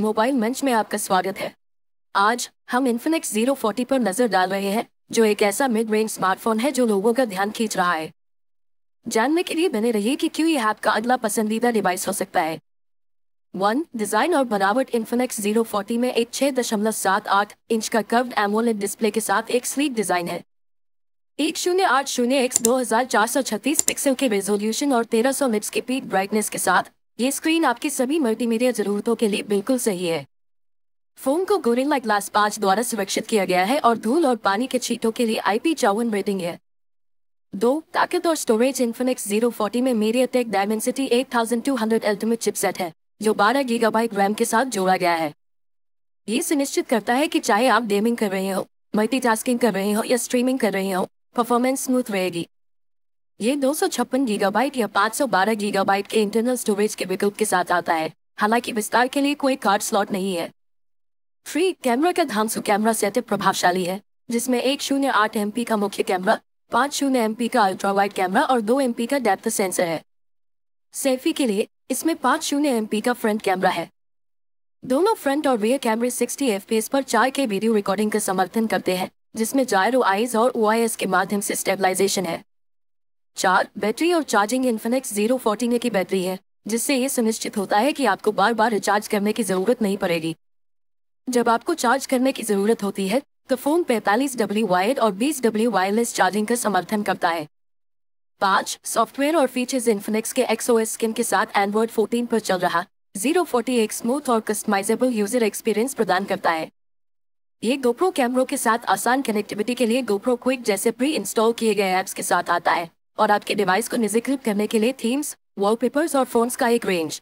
mobile मंच में आपका स्वागत है आज हम इन्फिनिक्स फोर्टी पर नजर डाल रहे हैं जो एक ऐसा मिड रेंज स्मार्टफोन है जो लोगों का ध्यान खींच रहा है जानने के लिए बने रहिए कि क्यों यह आपका अगला पसंदीदा डिवाइस हो सकता है वन डिजाइन और बनावट इन्फिनिक्स फोर्टी में एक छह दशमलव सात आठ इंच का कर्व एमोल डिस्प्ले के साथ एक स्लीक डिजाइन है एक शून्य आठ शून्य एक्स दो हजार चार सौ छत्तीस पिक्सल के रेजोल्यूशन और तेरह सौ मिप्स के पीक ब्राइटनेस के साथ ये स्क्रीन आपकी सभी मल्टीमीडिया जरूरतों के लिए बिल्कुल सही है फोन को गोरिल्ला ग्लास पांच द्वारा सुरक्षित किया गया है और धूल और पानी के छीटों के लिए आईपी चौवन रेटिंग है दो ताकत और स्टोरेज इन्फिनिक्स जीरो फोर्टी में MediaTek Dimensity eight thousand two hundred ultimate chipset है जो बारह गीगाबाइट रैम के साथ जोड़ा गया है ये सुनिश्चित करता है कि चाहे आप गेमिंग कर रहे हो मल्टीटास्किंग कर रहे हो या स्ट्रीमिंग कर रहे हो परफॉर्मेंस स्मूथ रहेगी ये दो सौ छप्पन गीगाबाइट या पाँच सौ बारह गीगाबाइट के इंटरनल स्टोरेज के विकल्प के साथ आता है हालांकि विस्तार के लिए कोई कार्ड स्लॉट नहीं है फ्री कैमरा का धांसु कैमरा सेटअप प्रभावशाली है जिसमें एक शून्य आठ एम का मुख्य कैमरा पाँच शून्य एम का वाइट कैमरा और दो एम का डेप्थ सेंसर है सेल्फी के लिए इसमें पाँच शून्य एम का फ्रंट कैमरा है दोनों फ्रंट और रियर कैमरे सिक्सटी एफ पर चार के वीडियो रिकॉर्डिंग का समर्थन करते हैं जिसमें जायरो आईज और ओ के माध्यम से स्टेबलाइजेशन है चार बैटरी और चार्जिंग इन्फिनिक्स जीरो फोर्टीन की बैटरी है जिससे ये सुनिश्चित होता है कि आपको बार बार रिचार्ज करने की जरूरत नहीं पड़ेगी जब आपको चार्ज करने की जरूरत होती है तो फोन पैतालीस डब्ल्यू वायर्ड और बीस डब्ल्यू वायरलेस चार्जिंग का समर्थन करता है पाँच सॉफ्टवेयर और फीचर्स इन्फिनिक्स के एस स्किन के साथ एंड्रॉइड फोर्टीन पर चल रहा जीरो फोर्टी एक स्मूथ और कस्टमाइजेबल यूजर एक्सपीरियंस प्रदान करता है ये गोप्रो कैमरों के साथ आसान कनेक्टिविटी के लिए गोप्रो क्विक जैसे प्री इंस्टॉल किए गए ऐप्स के साथ आता है और आपके डिवाइस को निजीकृत करने के लिए थीम्स वॉलपेपर्स और फोन्स का एक रेंज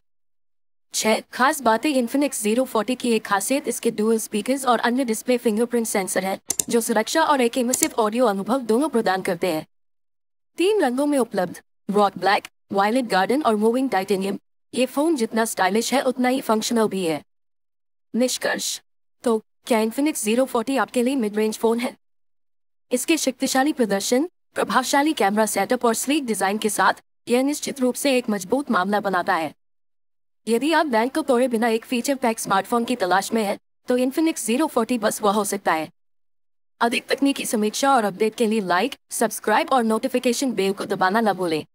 छह खास बातें इन्फिनिक्स जीरो फोर्टी की एक खासियत इसके डुअल स्पीकर्स और अन्य डिस्प्ले फिंगरप्रिंट सेंसर है जो सुरक्षा और एक इमर्सिव ऑडियो अनुभव दोनों प्रदान करते हैं तीन रंगों में उपलब्ध रॉक ब्लैक वायलेट गार्डन और मूविंग टाइटेनियम ये फोन जितना स्टाइलिश है उतना ही फंक्शनल भी है निष्कर्ष तो क्या इन्फिनिक्स 040 आपके लिए मिड रेंज फोन है इसके शक्तिशाली प्रदर्शन प्रभावशाली कैमरा सेटअप और स्लीक डिजाइन के साथ यह निश्चित रूप से एक मजबूत मामला बनाता है यदि आप बैंक को तोड़े बिना एक फीचर पैक स्मार्टफोन की तलाश में है तो इन्फिनिक्स जीरो फोर्टी बस वह हो सकता है अधिक तकनीकी समीक्षा और अपडेट के लिए लाइक सब्सक्राइब और नोटिफिकेशन बेल को दबाना न भूलें